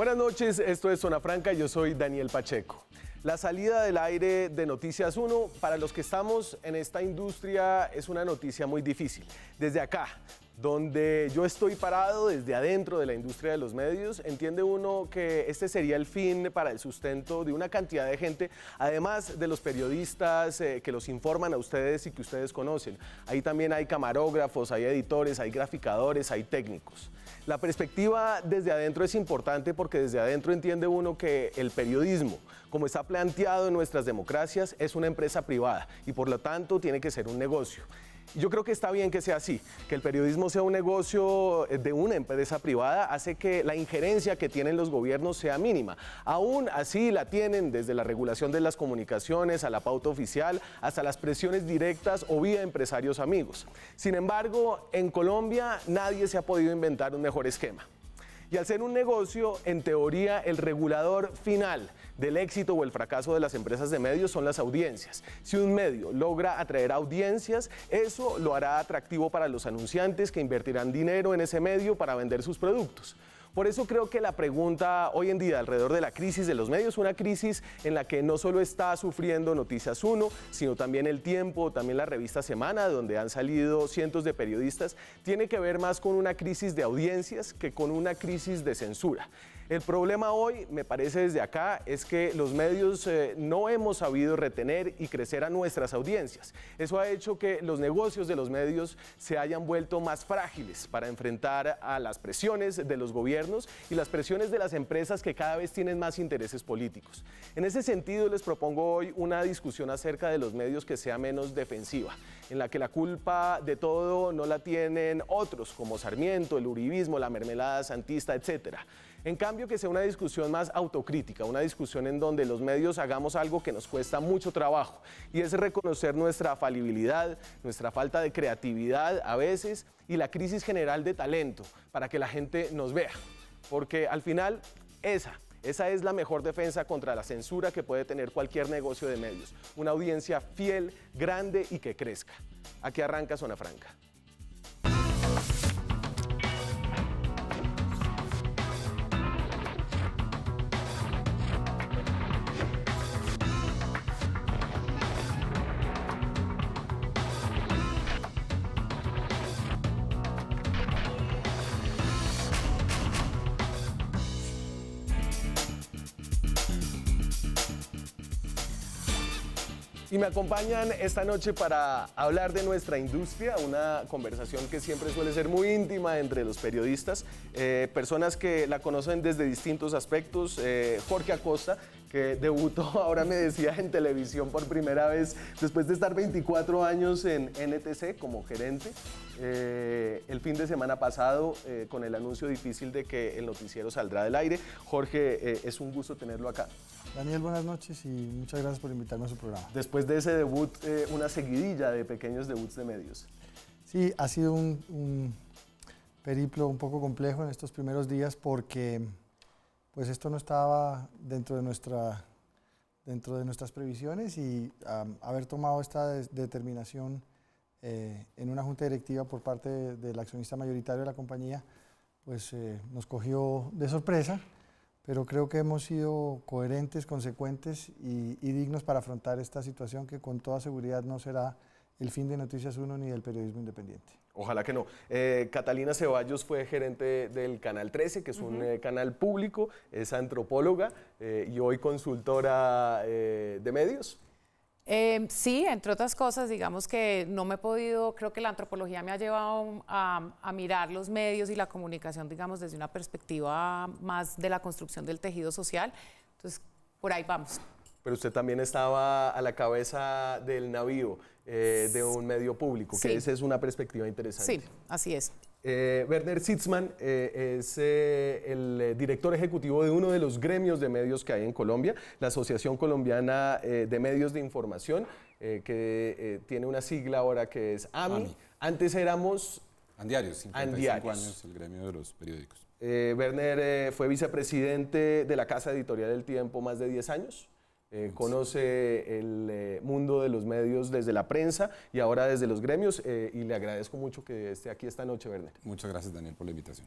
Buenas noches, esto es Zona Franca, yo soy Daniel Pacheco. La salida del aire de Noticias 1 para los que estamos en esta industria es una noticia muy difícil. Desde acá, donde yo estoy parado desde adentro de la industria de los medios, entiende uno que este sería el fin para el sustento de una cantidad de gente, además de los periodistas eh, que los informan a ustedes y que ustedes conocen. Ahí también hay camarógrafos, hay editores, hay graficadores, hay técnicos. La perspectiva desde adentro es importante porque desde adentro entiende uno que el periodismo, como está planteado en nuestras democracias, es una empresa privada y por lo tanto tiene que ser un negocio yo creo que está bien que sea así, que el periodismo sea un negocio eh, de una empresa privada, hace que la injerencia que tienen los gobiernos sea mínima. Aún así la tienen desde la regulación de las comunicaciones a la pauta oficial, hasta las presiones directas o vía empresarios amigos. Sin embargo, en Colombia nadie se ha podido inventar un mejor esquema. Y al ser un negocio, en teoría, el regulador final del éxito o el fracaso de las empresas de medios son las audiencias. Si un medio logra atraer audiencias, eso lo hará atractivo para los anunciantes que invertirán dinero en ese medio para vender sus productos. Por eso creo que la pregunta hoy en día alrededor de la crisis de los medios, una crisis en la que no solo está sufriendo Noticias Uno, sino también El Tiempo, también la revista Semana, donde han salido cientos de periodistas, tiene que ver más con una crisis de audiencias que con una crisis de censura. El problema hoy, me parece desde acá, es que los medios eh, no hemos sabido retener y crecer a nuestras audiencias. Eso ha hecho que los negocios de los medios se hayan vuelto más frágiles para enfrentar a las presiones de los gobiernos y las presiones de las empresas que cada vez tienen más intereses políticos. En ese sentido, les propongo hoy una discusión acerca de los medios que sea menos defensiva, en la que la culpa de todo no la tienen otros, como Sarmiento, el Uribismo, la mermelada santista, etcétera en cambio, que sea una discusión más autocrítica, una discusión en donde los medios hagamos algo que nos cuesta mucho trabajo y es reconocer nuestra falibilidad, nuestra falta de creatividad a veces y la crisis general de talento para que la gente nos vea. Porque al final, esa esa es la mejor defensa contra la censura que puede tener cualquier negocio de medios. Una audiencia fiel, grande y que crezca. Aquí arranca Zona Franca. me acompañan esta noche para hablar de nuestra industria, una conversación que siempre suele ser muy íntima entre los periodistas, eh, personas que la conocen desde distintos aspectos. Eh, Jorge Acosta, que debutó, ahora me decía, en televisión por primera vez, después de estar 24 años en NTC como gerente. Eh, el fin de semana pasado, con el anuncio difícil de que el noticiero saldrá del aire. Jorge, es un gusto tenerlo acá. Daniel, buenas noches y muchas gracias por invitarme a su programa. Después de ese debut, eh, una seguidilla de pequeños debuts de medios. Sí, ha sido un, periplo un poco complejo en estos primeros días porque pues esto no estaba dentro de, nuestra, dentro de nuestras previsiones y haber tomado esta determinación eh, en una junta directiva por parte del accionista mayoritario de la compañía pues eh, nos cogió de sorpresa pero creo que hemos sido coherentes, consecuentes y, dignos para afrontar esta situación que con toda seguridad no será el fin de Noticias 1 ni del periodismo independiente. Ojalá que no. Eh, Catalina Ceballos fue gerente del Canal 13, que es un eh, canal público, es antropóloga eh, y hoy consultora de medios. Em, sí, entre otras cosas, digamos que no me he podido, creo que la antropología me ha llevado a, mirar los medios y la comunicación, digamos, desde una perspectiva más de la construcción del tejido social. Entonces, por ahí vamos. Pero usted también estaba a la cabeza del navío, eh, de un medio público, que esa es una perspectiva interesante. Sí, así es. Eh, Werner Sitzman eh, es eh, el director ejecutivo de uno de los gremios de medios que hay en Colombia, la Asociación Colombiana de Medios de Información, que tiene una sigla ahora que es AMI. Antes éramos... Andiarios, 55 años, el gremio de los periódicos. Werner fue vicepresidente de la Casa Editorial del Tiempo más de 10 años. Eh, conoce el eh, mundo de los medios desde la prensa y ahora desde los gremios eh, y le agradezco mucho que esté aquí esta noche, Werner. Muchas gracias, Daniel, por la invitación.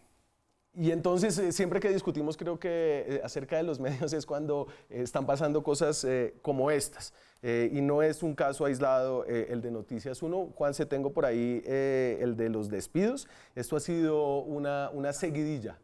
Y entonces, siempre que discutimos, creo que acerca de los medios es cuando están pasando cosas como estas. y no es un caso aislado el de Noticias 1. Juan, se tengo por ahí el de los despidos. Esto ha sido una, una seguidilla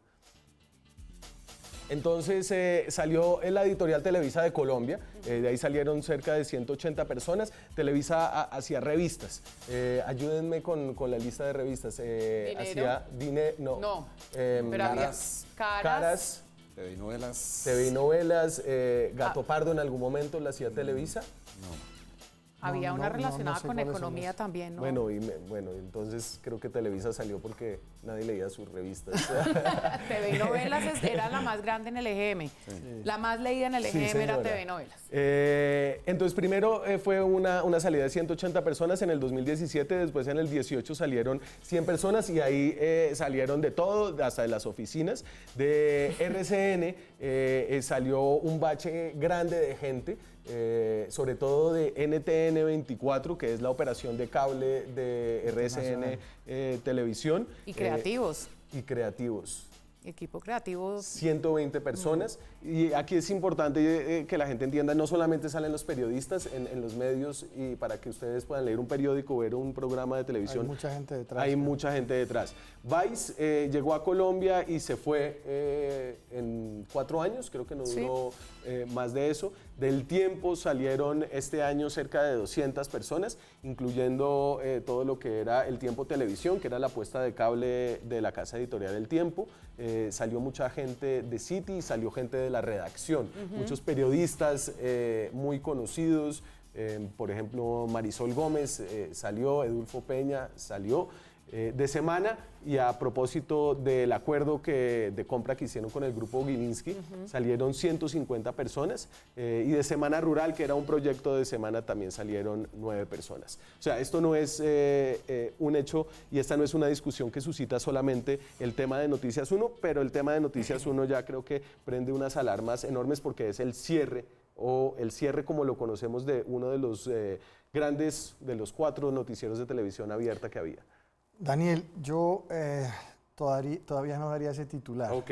entonces eh, salió en la editorial Televisa de Colombia, eh, de ahí salieron cerca de 180 personas. Televisa hacía revistas. Eh, ayúdenme con, la lista de revistas. Hacía dinero. No. no em, caras, caras. TV novelas. TV novelas. Ah. Gato Pardo en algún momento la hacía Televisa. No. Había una relacionada con economía también, ¿no? Bueno, bueno, entonces creo que Televisa salió porque nadie leía sus revistas. TV Novelas era la más grande en el EGM. La más leída en el EGM era TV Novelas. Eh, entonces, primero eh, fue una, salida de 180 personas en el 2017, después en el 18 salieron 100 personas y ahí eh, salieron de todo, hasta de las oficinas. De RCN salió un bache grande de gente eh, sobre todo de NTN 24, que es la operación de cable de RSN eh, Televisión. Y creativos. Eh, y creativos. Equipo creativo. 120 personas. Y aquí es importante que la gente entienda, no solamente salen los periodistas en, los medios y para que ustedes puedan leer un periódico, ver un programa de televisión. Hay mucha gente detrás. Hay mucha gente detrás. Vice llegó a Colombia y se fue en cuatro años, creo que no duró más de eso del tiempo salieron este año cerca de 200 personas, incluyendo eh, todo lo que era el tiempo televisión, que era la puesta de cable de la casa editorial del Tiempo. Eh, salió mucha gente de City y salió gente de la redacción, muchos periodistas eh, muy conocidos. por ejemplo, Marisol Gómez salió, Edulfo Peña salió. Eh, de semana y a propósito del acuerdo que, de compra que hicieron con el grupo Gilinski, salieron 150 personas eh, y de Semana Rural, que era un proyecto de semana, también salieron 9 personas. O sea, esto no es eh, un hecho y esta no es una discusión que suscita solamente el tema de Noticias 1, pero el tema de Noticias 1 ya creo que prende unas alarmas enormes porque es el cierre o el cierre como lo conocemos de uno de los grandes, de los cuatro noticieros de televisión abierta que había. Daniel, yo eh, todavía, no daría ese titular. Ok.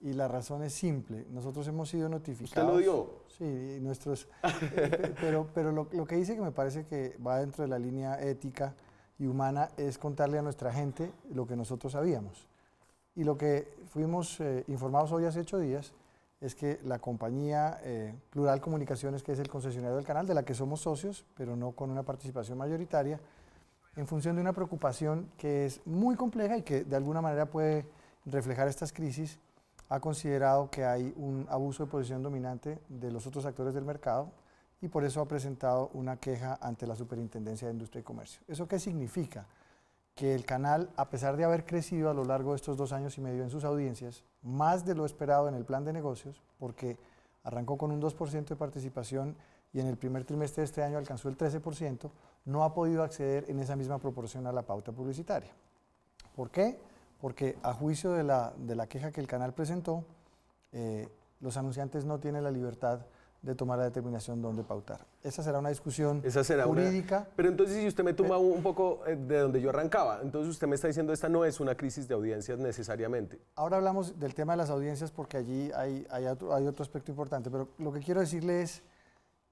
Y la razón es simple. Nosotros hemos sido notificados. ¿Usted lo dio? Sí, nuestros. pero lo, que dice que me parece que va dentro de la línea ética y humana es contarle a nuestra gente lo que nosotros sabíamos. Y lo que fuimos eh, informados hoy hace ocho días es que la compañía eh, Plural Comunicaciones, que es el concesionario del canal, de la que somos socios, pero no con una participación mayoritaria, en función de una preocupación que es muy compleja y que de alguna manera puede reflejar estas crisis, ha considerado que hay un abuso de posición dominante de los otros actores del mercado y por eso ha presentado una queja ante la Superintendencia de Industria y Comercio. ¿Eso qué significa? Que el canal, a pesar de haber crecido a lo largo de estos dos años y medio en sus audiencias, más de lo esperado en el plan de negocios, porque arrancó con un 2% de participación y en el primer trimestre de este año alcanzó el 13%, no ha podido acceder en esa misma proporción a la pauta publicitaria. ¿Por qué? Porque a juicio de la, de la queja que el canal presentó, eh, los anunciantes no tienen la libertad de tomar la determinación dónde pautar. Esa será una discusión jurídica. Pero entonces, si usted me toma eh, un poco eh, de donde yo arrancaba, entonces usted me está diciendo esta no es una crisis de audiencias necesariamente. Ahora hablamos del tema de las audiencias porque allí hay, hay, hay otro aspecto importante, pero lo que quiero decirle es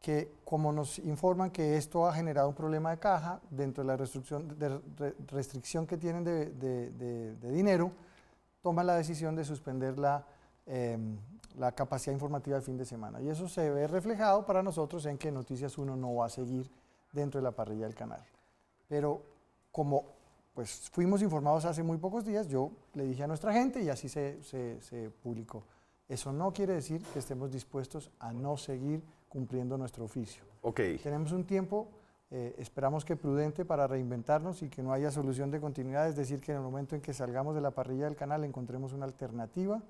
que como nos informan que esto ha generado un problema de caja dentro de la restricción, de, restricción que tienen de, dinero, toman la decisión de suspender la, em, la capacidad informativa de fin de semana. Y eso se ve reflejado para nosotros en que Noticias 1 no va a seguir dentro de la parrilla del canal. Pero como pues, fuimos informados hace muy pocos días, yo le dije a nuestra gente y así se, se, se publicó. Eso no quiere decir que estemos dispuestos a no seguir cumpliendo nuestro oficio. Tenemos un tiempo, eh, esperamos que prudente para reinventarnos y que no haya solución de continuidad, es decir, que en el momento en que salgamos de la parrilla del canal encontremos una alternativa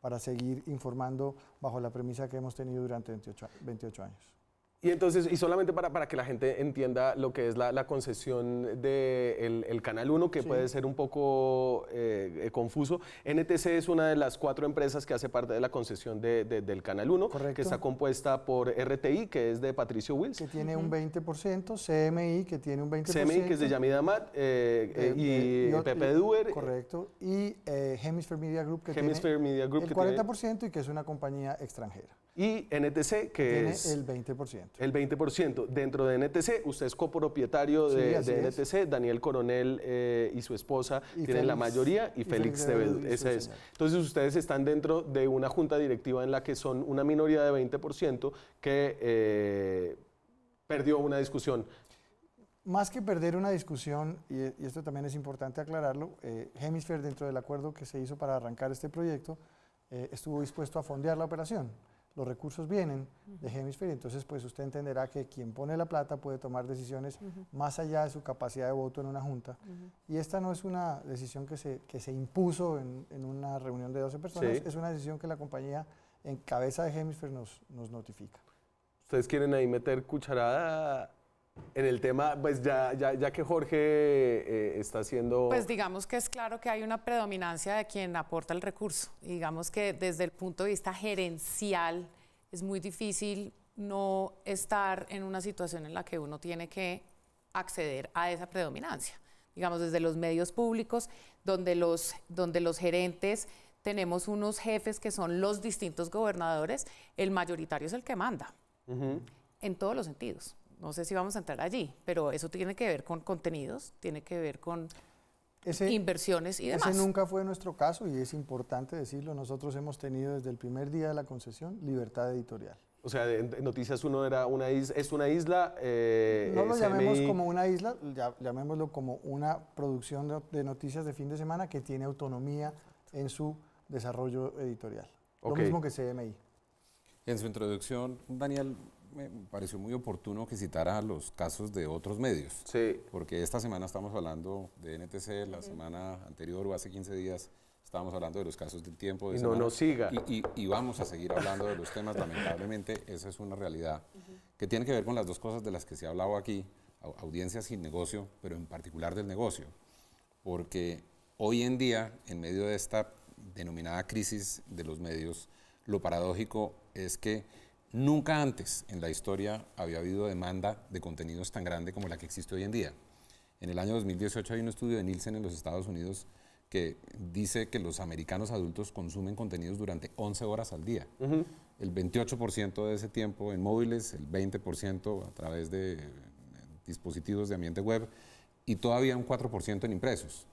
para seguir informando bajo la premisa que hemos tenido durante 28, 28 años. Y entonces, y solamente para, que la gente entienda lo que es la, concesión del de el, Canal 1, que puede ser un poco eh, eh, confuso, NTC es una de las cuatro empresas que hace parte de la concesión del Canal 1, que está compuesta por RTI, que es de Patricio Wills. Que tiene un 20%, CMI, que tiene un 20%. CMI, que es de Yamida Matt eh, y, Pepe Duer. Correcto. Y Hemisphere Media Group, que tiene Media el 40% y que es una compañía extranjera y NTC, que Tiene es... el 20%. El 20%. Dentro de NTC, usted es copropietario de, NTC, Daniel Coronel eh, y su esposa tienen la mayoría y, Félix, Félix ese es. Entonces ustedes están dentro de una junta directiva en la que son una minoría de 20% que eh, perdió una discusión más que perder una discusión, y, esto también es importante aclararlo, eh, Hemisphere, dentro del acuerdo que se hizo para arrancar este proyecto, eh, estuvo dispuesto a fondear la operación los recursos vienen de Hemisphere, entonces pues usted entenderá que quien pone la plata puede tomar decisiones más allá de su capacidad de voto en una junta. Y esta no es una decisión que se, se impuso en, una reunión de 12 personas, es una decisión que la compañía en cabeza de Hemisphere nos, nos notifica. ¿Ustedes quieren ahí meter cucharada en el tema, pues ya, que Jorge eh, está haciendo... Pues digamos que es claro que hay una predominancia de quien aporta el recurso. Digamos que desde el punto de vista gerencial es muy difícil no estar en una situación en la que uno tiene que acceder a esa predominancia. Digamos, desde los medios públicos, donde los, gerentes tenemos unos jefes que son los distintos gobernadores, el mayoritario es el que manda, en todos los sentidos. No sé si vamos a entrar allí, pero eso tiene que ver con contenidos, tiene que ver con inversiones y demás. Ese nunca fue nuestro caso y es importante decirlo. Nosotros hemos tenido desde el primer día de la concesión libertad editorial. O sea, Noticias 1 era una isla, es una isla. Eh, no lo llamemos como una isla, llamémoslo como una producción de, noticias de fin de semana que tiene autonomía en su desarrollo editorial. Lo mismo que CMI. En su introducción, Daniel me pareció muy oportuno que citara los casos de otros medios. Sí. Porque esta semana estamos hablando de NTC, la semana anterior o hace 15 días estábamos hablando de los casos del tiempo. y no nos siga. Y, vamos a seguir hablando de los temas, lamentablemente, esa es una realidad que tiene que ver con las dos cosas de las que se ha hablado aquí, audiencias sin negocio, pero en particular del negocio. Porque hoy en día, en medio de esta denominada crisis de los medios, lo paradójico es que Nunca antes en la historia había habido demanda de contenidos tan grande como la que existe hoy en día. En el año 2018 hay un estudio de Nielsen en los Estados Unidos que dice que los americanos adultos consumen contenidos durante 11 horas al día. El 28% de ese tiempo en móviles, el 20% a través de eh, dispositivos de ambiente web y todavía un 4% en impresos.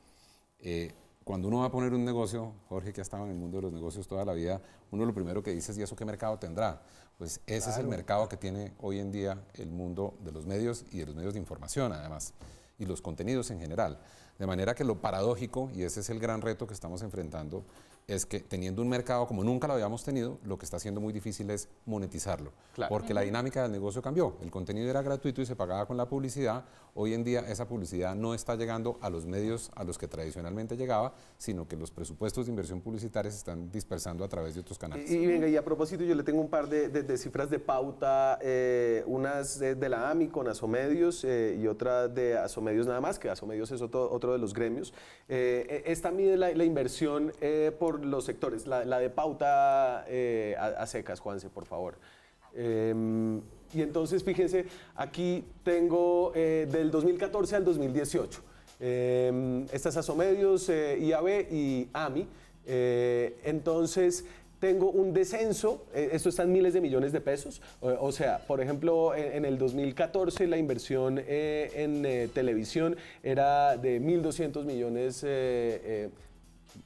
Eh, cuando uno va a poner un negocio, Jorge que ha estado en el mundo de los negocios toda la vida, uno lo primero que dice es, ¿y eso qué mercado tendrá? Pues ese es el mercado que tiene hoy en día el mundo de los medios y de los medios de información, además, y los contenidos en general. De manera que lo paradójico, y ese es el gran reto que estamos enfrentando, es que teniendo un mercado como nunca lo habíamos tenido, lo que está siendo muy difícil es monetizarlo. Porque la dinámica del negocio cambió. El contenido era gratuito y se pagaba con la publicidad. Hoy en día esa publicidad no está llegando a los medios a los que tradicionalmente llegaba, sino que los presupuestos de inversión publicitaria se están dispersando a través de otros canales. Y, venga, y a propósito, yo le tengo un par de, cifras de pauta, eh, unas de, la AMI con Asomedios eh, y otra de Asomedios nada más, que Asomedios es otro, de los gremios. Eh, e, esta mide la inversión por los sectores. La, de pauta eh, a, secas, Juanse, por favor. Em, y entonces, fíjense, aquí tengo eh, del 2014 al 2018. Em, estas Asomedios, eh, IAB y AMI. entonces, tengo un descenso, esto está en miles de millones de pesos, o, sea, por ejemplo, en, el 2014 la inversión en televisión era de 1.200 millones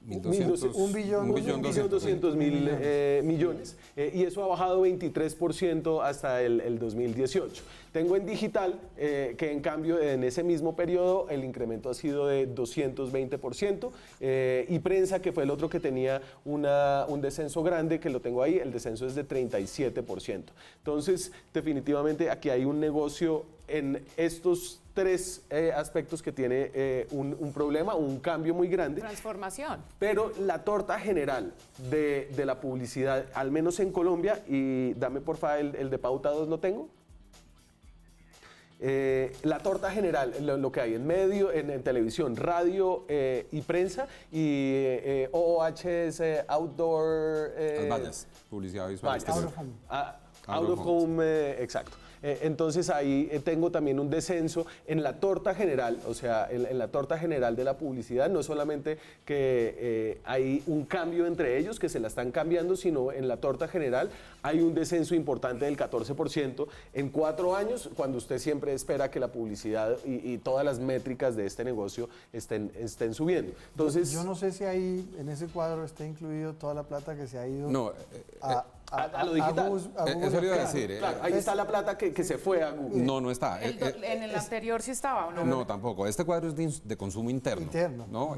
1.200.000 millones. y eso ha bajado 23% hasta el 2018. Tengo en digital eh, que en cambio en ese mismo periodo el incremento ha sido de 220% eh, y prensa que fue el otro que tenía una, un descenso grande que lo tengo ahí, el descenso es de 37%. Entonces definitivamente aquí hay un negocio en estos tres eh, aspectos que tiene eh, un, problema, un cambio muy grande. Transformación. Pero la torta general de, de la publicidad, al menos en Colombia, y dame porfa el, de pauta 2 lo tengo. Eh, la torta general, lo, que hay en medio, en, televisión, radio eh, y prensa, y eh, eh OOHS, Outdoor... Eh, Las publicidad visual. Vallas. home exacto. Eh, entonces ahí eh, tengo también un descenso en la torta general, o sea, en, la torta general de la publicidad, no solamente que eh, hay un cambio entre ellos, que se la están cambiando, sino en la torta general hay un descenso importante del 14% en cuatro años, cuando usted siempre espera que la publicidad y, todas las métricas de este negocio estén, estén subiendo. Entonces, yo, no sé si ahí en ese cuadro está incluido toda la plata que se ha ido no, Ah, a, lo digital. a eh, decir. Eh, ahí está la plata que, se fue a Google. No, no está. Eh, ¿En el anterior sí estaba no? No, tampoco. Este cuadro es de, consumo interno.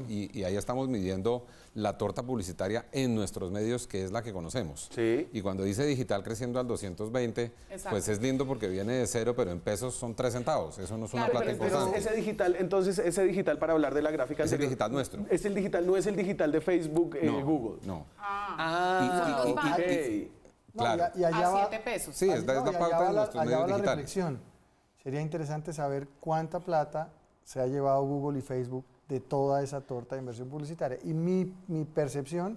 Y, ahí estamos midiendo la torta publicitaria en nuestros medios, que es la que conocemos. Sí. Y cuando dice digital creciendo al 220, pues es lindo porque viene de cero, pero en pesos son tres centavos. Eso no es una plata importante. ese digital, entonces, ese digital, para hablar de la gráfica... Es el digital nuestro. Es el digital, no es el digital de Facebook, Google. No. Ah. ah y, claro. No, y, allá a 7 pesos. Sí, es, la de la reflexión. Sería interesante saber cuánta plata se ha llevado Google y Facebook de toda esa torta de inversión publicitaria. Y mi percepción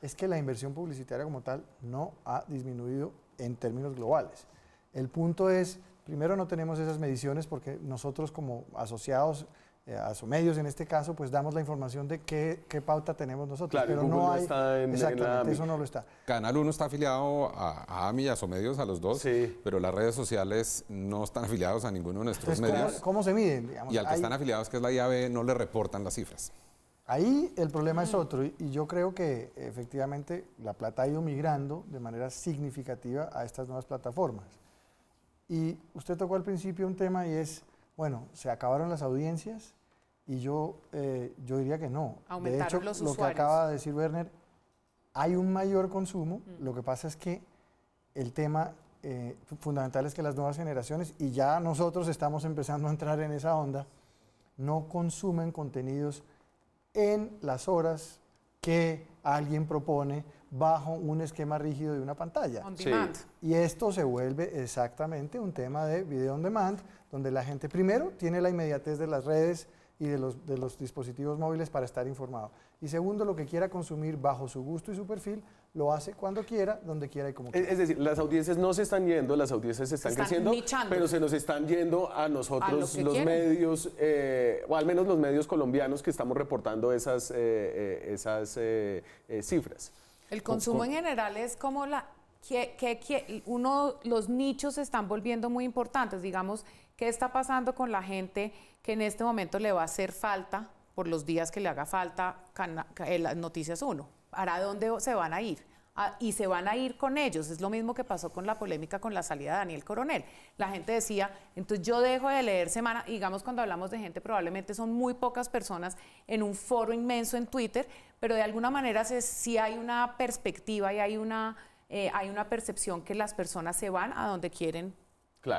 es que la inversión publicitaria como tal no ha disminuido en términos globales. El punto es, primero no tenemos esas mediciones porque nosotros como asociados eh, a medios en este caso, pues damos la información de qué, pauta tenemos nosotros. pero no Está en, exactamente, eso no lo está. Canal 1 está afiliado a, a AMI y a a los dos, pero las redes sociales no están afiliados a ninguno de nuestros medios. ¿cómo, se miden? y al que están afiliados, que es la IAB, no le reportan las cifras. Ahí el problema es otro, y yo creo que efectivamente la plata ha ido migrando de manera significativa a estas nuevas plataformas. Y usted tocó al principio un tema y es, bueno, se acabaron las audiencias, y yo, eh, yo diría que no. de hecho, lo que acaba de decir Werner, hay un mayor consumo, mm. lo que pasa es que el tema eh, fundamental es que las nuevas generaciones, y ya nosotros estamos empezando a entrar en esa onda, no consumen contenidos en las horas que alguien propone bajo un esquema rígido de una pantalla. On demand. Y esto se vuelve exactamente un tema de video on demand, donde la gente primero tiene la inmediatez de las redes, y de los, de los dispositivos móviles para estar informado. Y segundo, lo que quiera consumir bajo su gusto y su perfil, lo hace cuando quiera, donde quiera y como quiera. Es decir, las audiencias no se están yendo, las audiencias se están, creciendo, pero se nos están yendo a nosotros los, medios, eh, o al menos los medios colombianos que estamos reportando esas, eh, eh, esas cifras. El consumo en general es como la que, uno, los nichos se están volviendo muy importantes. Digamos, ¿qué está pasando con la gente que en este momento le va a hacer falta, por los días que le haga falta, eh, noticias uno? ¿Para dónde se van a ir? Ah, y se van a ir con ellos. Es lo mismo que pasó con la polémica con la salida de Daniel Coronel. La gente decía, entonces yo dejo de leer semana, digamos cuando hablamos de gente, probablemente son muy pocas personas en un foro inmenso en Twitter, pero de alguna manera sí hay una perspectiva y hay una eh, hay una percepción que las personas se van a donde quieren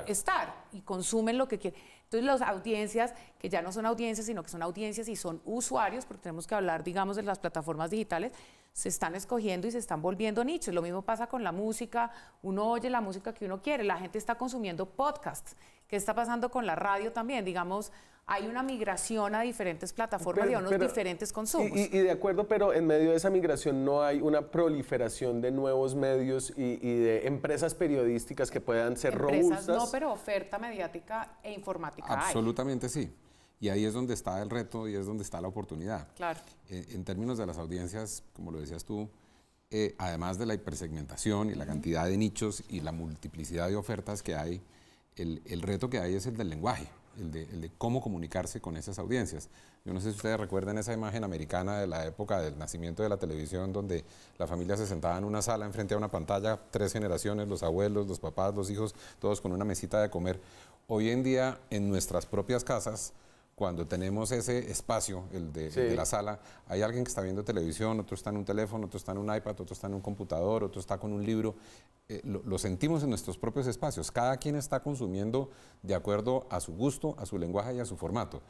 estar y consumen lo que quieren. Entonces las audiencias, que ya no son audiencias, sino que son audiencias y son usuarios, porque tenemos que hablar, digamos, de las plataformas digitales, se están escogiendo y se están volviendo nichos. Lo mismo pasa con la música, uno oye la música que uno quiere, la gente está consumiendo podcasts. ¿Qué está pasando con la radio también? Digamos, hay una migración a diferentes plataformas y a unos diferentes consumos. Y, de acuerdo, pero en medio de esa migración no hay una proliferación de nuevos medios y, de empresas periodísticas que puedan ser empresas robustas. No, pero oferta mediática e informática. Absolutamente sí. Y ahí es donde está el reto y es donde está la oportunidad. Claro. Eh, en términos de las audiencias, como lo decías tú, eh, además de la hipersegmentación y la cantidad de nichos y la multiplicidad de ofertas que hay, el reto que hay es el del lenguaje el de, cómo comunicarse con esas audiencias. Yo no sé si ustedes recuerdan esa imagen americana de la época del nacimiento de la televisión, donde la familia se sentaba en una sala enfrente a una pantalla, tres generaciones, los abuelos, los papás, los hijos, todos con una mesita de comer. Hoy en día, en nuestras propias casas, cuando tenemos ese espacio, el de, la sala, hay alguien que está viendo televisión, otro está en un teléfono, otro está en un iPad, otro está en un computador, otro está con un libro. Eh, lo, sentimos en nuestros propios espacios. Cada quien está consumiendo de acuerdo a su gusto, a su lenguaje y a su formato.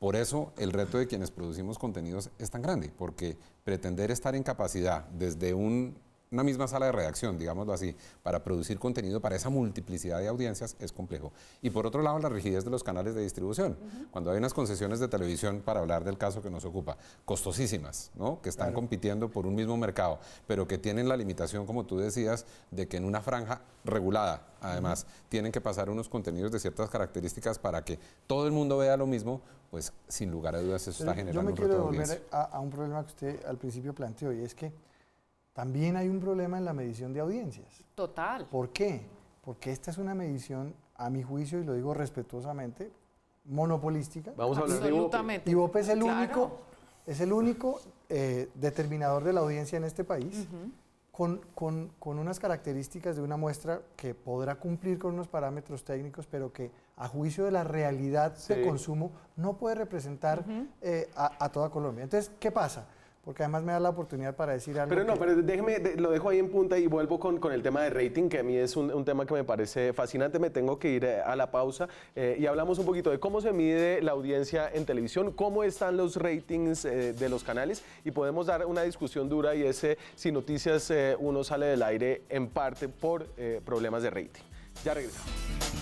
Por eso el reto de quienes producimos contenidos es tan grande, porque pretender estar en capacidad desde un una misma sala de redacción, digámoslo así, para producir contenido para esa multiplicidad de audiencias es complejo. Y por otro lado, la rigidez de los canales de distribución. Cuando hay unas concesiones de televisión, para hablar del caso que nos ocupa, costosísimas, ¿no? que están compitiendo por un mismo mercado, pero que tienen la limitación, como tú decías, de que en una franja regulada, además, tienen que pasar unos contenidos de ciertas características para que todo el mundo vea lo mismo, pues sin lugar a dudas eso está generando yo me quiero volver a un problema que usted al principio planteó, y es que también hay un problema en la medición de audiencias. Total. ¿Por qué? Porque esta es una medición, a mi juicio, y lo digo respetuosamente, monopolística. Vamos a hablar de Y es el único, es el único eh, determinador de la audiencia en este país. Con, con, con, unas características de una muestra que podrá cumplir con unos parámetros técnicos, pero que a juicio de la realidad de consumo no puede representar eh, a, toda Colombia. Entonces, ¿qué pasa? porque además me da la oportunidad para decir algo. Pero no, pero déjeme, lo dejo ahí en punta y vuelvo con, con el tema de rating, que a mí es un, tema que me parece fascinante. Me tengo que ir eh, a la pausa eh, y hablamos un poquito de cómo se mide la audiencia en televisión, cómo están los ratings eh, de los canales y podemos dar una discusión dura y ese si noticias uno sale del aire en parte por problemas de rating. Ya regresamos.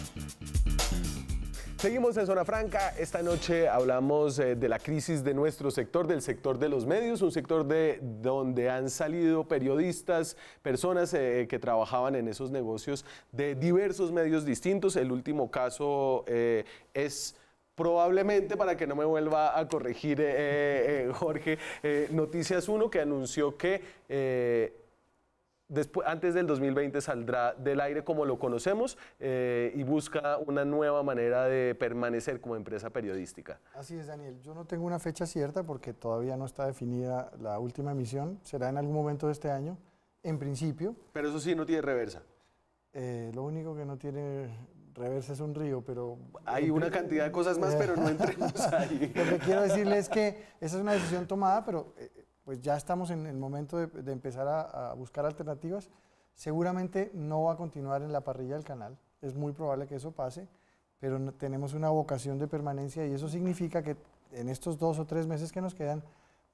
Seguimos en Zona Franca. Esta noche hablamos eh, de la crisis de nuestro sector, del sector de los medios, un sector de donde han salido periodistas, personas eh, que trabajaban en esos negocios de diversos medios distintos. El último caso eh, es probablemente, para que no me vuelva a corregir Jorge, Noticias 1, que anunció que Después, antes del 2020 saldrá del aire como lo conocemos eh, y busca una nueva manera de permanecer como empresa periodística. Así es, Daniel. Yo no tengo una fecha cierta porque todavía no está definida la última emisión. Será en algún momento de este año, en principio. Pero eso sí, no tiene reversa. Eh, lo único que no tiene reversa es un río, pero... Hay una cantidad de cosas más, pero no entremos ahí. lo que quiero decirle es que esa es una decisión tomada, pero eh, pues ya estamos en el momento de, empezar a, a, buscar alternativas. Seguramente no va a continuar en la parrilla del canal, es muy probable que eso pase, pero tenemos una vocación de permanencia y eso significa que en estos dos o tres meses que nos quedan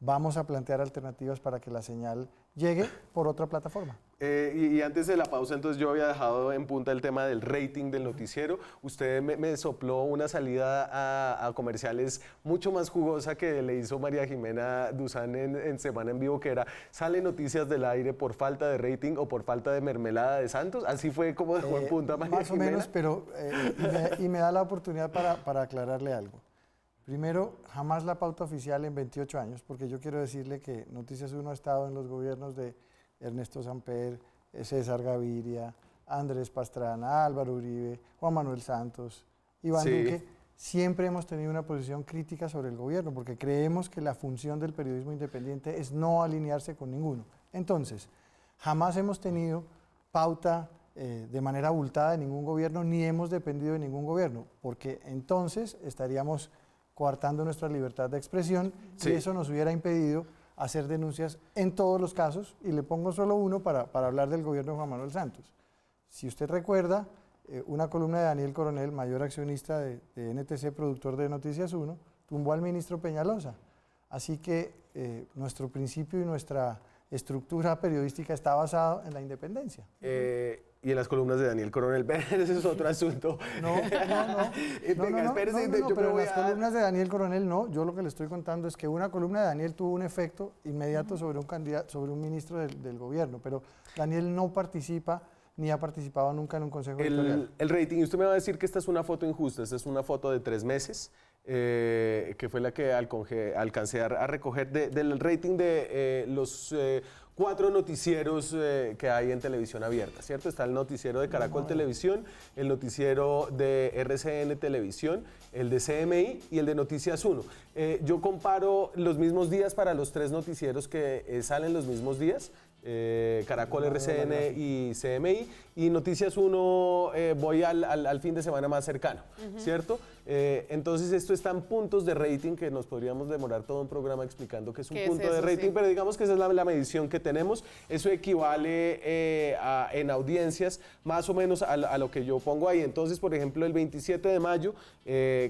vamos a plantear alternativas para que la señal llegue por otra plataforma. Eh, y, antes de la pausa, entonces yo había dejado en punta el tema del rating del noticiero. Usted me, me sopló una salida a, comerciales mucho más jugosa que le hizo María Jimena Duzán en, Semana en Vivo, que era, ¿sale noticias del aire por falta de rating o por falta de mermelada de Santos? Así fue como dejó en eh, punta María Más o menos, pero eh, y, me, da la oportunidad para aclararle algo. Primero, jamás la pauta oficial en 28 años, porque yo quiero decirle que Noticias Uno ha estado en los gobiernos de Ernesto Samper, César Gaviria, Andrés Pastrana, Álvaro Uribe, Juan Manuel Santos, Iván Duque. Siempre hemos tenido una posición crítica sobre el gobierno, porque creemos que la función del periodismo independiente es no alinearse con ninguno. Entonces, jamás hemos tenido pauta eh, de manera abultada de ningún gobierno, ni hemos dependido de ningún gobierno, porque entonces estaríamos coartando nuestra libertad de expresión si eso nos hubiera impedido hacer denuncias en todos los casos y le pongo solo uno para, para hablar del gobierno de Juan Manuel Santos. Si usted recuerda, eh, una columna de Daniel Coronel, mayor accionista de, NTC, productor de Noticias 1, tumbó al ministro Peñalosa. Así que eh, nuestro principio y nuestra estructura periodística está basada en la independencia. Eh, y en las columnas de Daniel Coronel. Ese es otro asunto. No, no, no. Venga, pero en las columnas de Daniel Coronel no. Yo lo que le estoy contando es que una columna de Daniel tuvo un efecto inmediato sobre un candidato, sobre un ministro del, gobierno, pero Daniel no participa ni ha participado nunca en un consejo el, editorial. El rating, usted me va a decir que esta es una foto injusta, esta es una foto de tres meses, eh, que fue la que al alcancé a, recoger del rating de eh, los eh, cuatro noticieros eh, que hay en televisión abierta, ¿cierto? Está el noticiero de Caracol Televisión, el noticiero de RCN Televisión, el de CMI y el de Noticias 1. Eh, yo comparo los mismos días para los tres noticieros que eh, salen los mismos días eh, Caracol, RCN y CMI. Y Noticias 1 eh, voy al, fin de semana más cercano, ¿cierto? Eh, entonces esto están puntos de rating que nos podríamos demorar todo un programa explicando que es un punto de rating, pero digamos que esa es la, medición que tenemos. Eso equivale en audiencias más o menos a, lo que yo pongo ahí. Entonces, por ejemplo, el 27 de mayo,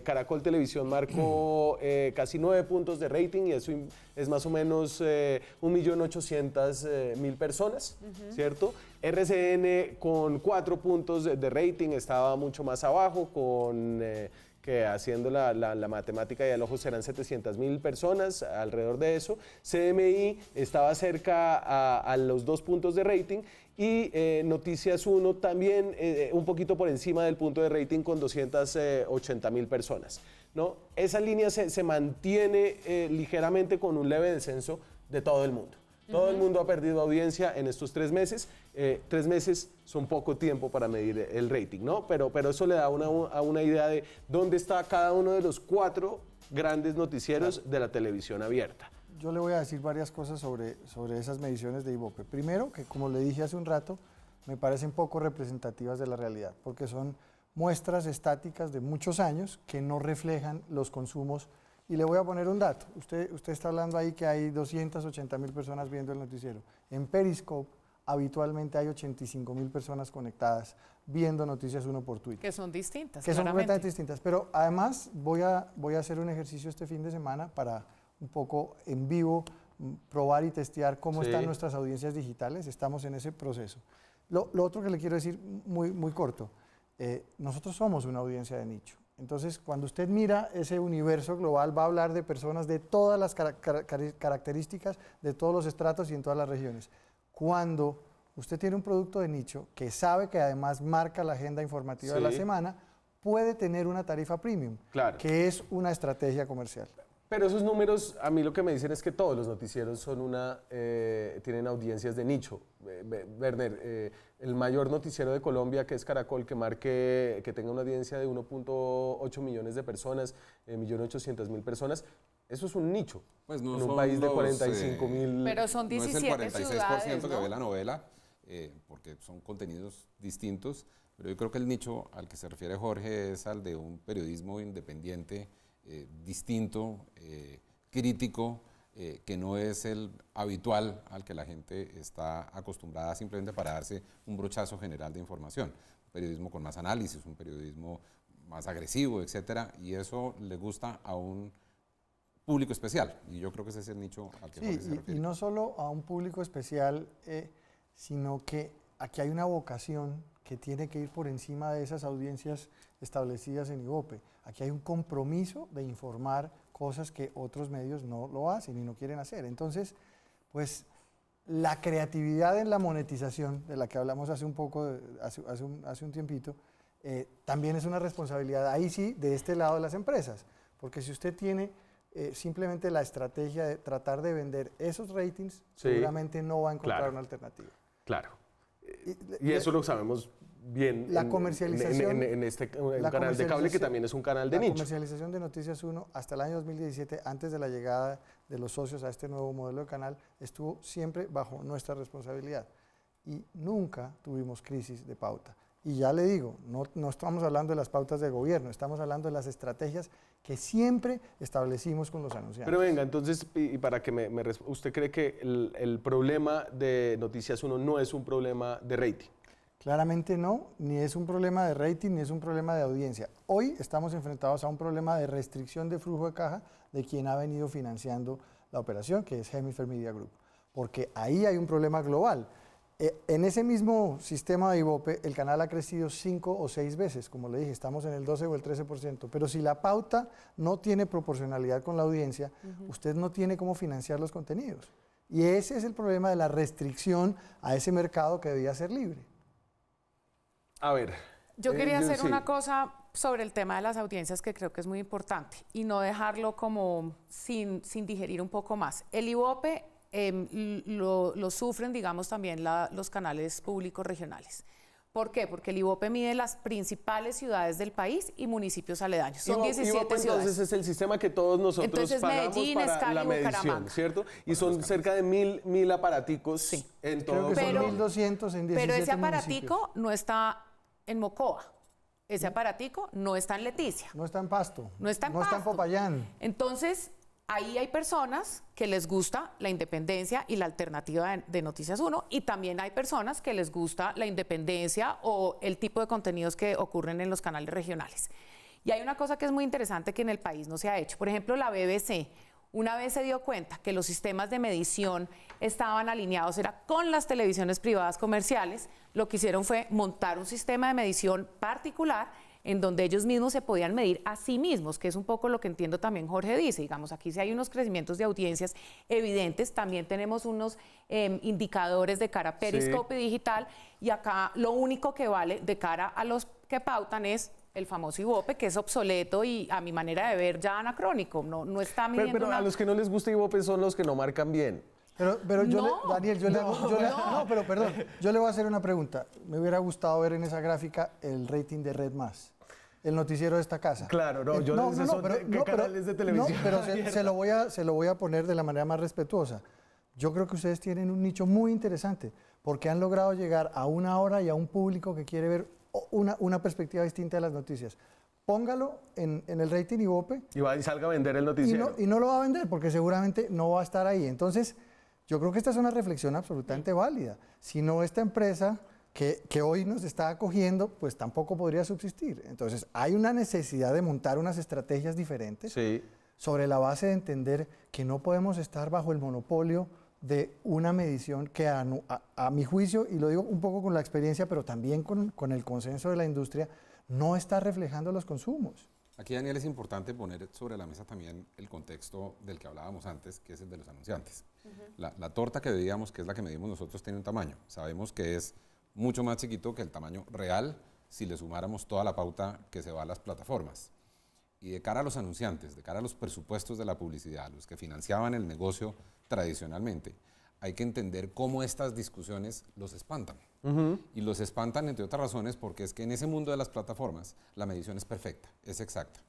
Caracol Televisión marcó casi nueve puntos de rating y eso es más o menos 1.800.000 mil personas, ¿cierto? RCN con cuatro puntos de, rating estaba mucho más abajo, con eh, que haciendo la, la, matemática y el ojo serán 700 mil personas alrededor de eso. CMI estaba cerca a, los dos puntos de rating y eh, Noticias 1 también eh, un poquito por encima del punto de rating con 280 mil personas. ¿no? Esa línea se, se mantiene ligeramente con un leve descenso de todo el mundo. Todo el mundo ha perdido audiencia en estos tres meses. Eh, tres meses son poco tiempo para medir el rating, ¿no? Pero, pero eso le da una, a una idea de dónde está cada uno de los cuatro grandes noticieros de la televisión abierta. Yo le voy a decir varias cosas sobre, sobre esas mediciones de Ibope. Primero, que como le dije hace un rato, me parecen poco representativas de la realidad, porque son muestras estáticas de muchos años que no reflejan los consumos y le voy a poner un dato. Usted, usted está hablando ahí que hay 280 mil personas viendo el noticiero. En Periscope habitualmente hay 85 mil personas conectadas viendo Noticias Uno por Twitter. Que son distintas. Que son completamente distintas. Pero además voy a, voy a hacer un ejercicio este fin de semana para un poco en vivo mm, probar y testear cómo están nuestras audiencias digitales. Estamos en ese proceso. Lo, otro que le quiero decir muy, muy corto. Eh, nosotros somos una audiencia de nicho. Entonces, cuando usted mira ese universo global, va a hablar de personas de todas las características, de todos los estratos y en todas las regiones. Cuando usted tiene un producto de nicho que sabe que además marca la agenda informativa de la semana, puede tener una tarifa premium, que es una estrategia comercial. Pero esos números, a mí lo que me dicen es que todos los noticieros son una, eh, tienen audiencias de nicho. Eh, Werner, eh, el mayor noticiero de Colombia, que es Caracol, que marque, que tenga una audiencia de 1.8 millones de personas, 1.800.000 personas, eso es un nicho. Pues no en un país de 45 mil. Pero son 17 no es el 46% que ve la novela, porque son contenidos distintos. Pero yo creo que el nicho al que se refiere Jorge es al de un periodismo independiente eh, distinto, eh, crítico, eh, que no es el habitual al que la gente está acostumbrada simplemente para darse un brochazo general de información. Un periodismo con más análisis, un periodismo más agresivo, etcétera, y eso le gusta a un público especial, y yo creo que ese es el nicho al que sí, se refiere. Y, y no solo a un público especial, sino que aquí hay una vocación que tiene que ir por encima de esas audiencias establecidas en IVOPE. Aquí hay un compromiso de informar cosas que otros medios no lo hacen y no quieren hacer. Entonces, pues la creatividad en la monetización, de la que hablamos hace un poco, hace, un, eh, también es una responsabilidad ahí sí de este lado de las empresas. Porque si usted tiene eh, simplemente la estrategia de tratar de vender esos ratings, seguramente no va a encontrar una alternativa. Claro. Y, eso lo sabemos bien la comercialización, en, este canal de cable que también es un canal de nicho. La comercialización de Noticias 1 hasta el año 2017, antes de la llegada de los socios a este nuevo modelo de canal, estuvo siempre bajo nuestra responsabilidad y nunca tuvimos crisis de pauta. Y ya le digo, no, no estamos hablando de las pautas de gobierno, estamos hablando de las estrategias que siempre establecimos con los anunciantes. Pero venga, entonces, y para que me, ¿usted cree que el, problema de Noticias 1 no es un problema de rating? Claramente no, ni es un problema de rating, ni es un problema de audiencia. Hoy estamos enfrentados a un problema de restricción de flujo de caja de quien ha venido financiando la operación, que es hemifer Media Group, porque ahí hay un problema global. Eh, en ese mismo sistema de IVOPE, el canal ha crecido cinco o seis veces, como le dije, estamos en el 12 o el 13%, pero si la pauta no tiene proporcionalidad con la audiencia, usted no tiene cómo financiar los contenidos. Y ese es el problema de la restricción a ese mercado que debía ser libre. A ver. Yo eh, quería hacer una cosa sobre el tema de las audiencias que creo que es muy importante y no dejarlo como sin, sin digerir un poco más. El IVOPE Em, lo, sufren, digamos, también la, los canales públicos regionales. ¿Por qué? Porque el IVOPE mide las principales ciudades del país y municipios aledaños. Son 17 ciudades. Entonces es el sistema que todos nosotros entonces, Medellín, para la medición, ¿cierto? Y son cerca de mil, aparaticos sí. en todo. Creo que pero, son 1.200 en 17 Pero ese aparatico no está en Mocoa. Ese aparatico no está en Leticia. No está en Pasto. No está en Pasto. No está en Popayán. Entonces, ahí hay personas que les gusta la independencia y la alternativa de, Noticias 1 y también hay personas que les gusta la independencia o el tipo de contenidos que ocurren en los canales regionales. Y hay una cosa que es muy interesante que en el país no se ha hecho. Por ejemplo, la BBC una vez se dio cuenta que los sistemas de medición estaban alineados, era con las televisiones privadas comerciales, lo que hicieron fue montar un sistema de medición particular en donde ellos mismos se podían medir a sí mismos, que es un poco lo que entiendo también Jorge dice. Digamos, aquí si hay unos crecimientos de audiencias evidentes, también tenemos unos em, indicadores de cara a Periscope digital, y acá lo único que vale de cara a los que pautan es el famoso IVOPE, que es obsoleto y a mi manera de ver ya anacrónico, no, no está midiendo... Pero, a los que no les gusta IVOPE son los que no marcan bien. Pero, yo, le, yo, le yo le voy a hacer una pregunta. Me hubiera gustado ver en esa gráfica el rating de Red Más, el noticiero de esta casa. Claro, no, eh, yo no, no, no, pero, ¿qué de televisión? pero se, lo voy a, se lo voy a poner de la manera más respetuosa. Yo creo que ustedes tienen un nicho muy interesante porque han logrado llegar a una hora y a un público que quiere ver una, una perspectiva distinta de las noticias póngalo en, el rating Y, va, y salga a vender el noticiero. no, y no, lo va a vender porque seguramente no va a estar ahí. Entonces, yo creo que esta es una reflexión absolutamente válida. Si no, esta empresa que, hoy nos está acogiendo, pues tampoco podría subsistir. Entonces, hay una necesidad de montar unas estrategias diferentes sobre la base de entender que no podemos estar bajo el monopolio de una medición que a, mi juicio, y lo digo un poco con la experiencia, pero también con, el consenso de la industria, no está reflejando los consumos. Aquí, Daniel, es importante poner sobre la mesa también el contexto del que hablábamos antes, que es el de los anunciantes la, la, torta que veíamos, que es la que medimos nosotros, tiene un tamaño. Sabemos que es mucho más chiquito que el tamaño real si le sumáramos toda la pauta que se va a las plataformas. Y de cara a los anunciantes, de cara a los presupuestos de la publicidad, los que financiaban el negocio tradicionalmente, hay que entender cómo estas discusiones los espantan. Y los espantan, entre otras razones, porque es que en ese mundo de las plataformas la medición es perfecta, es exacta.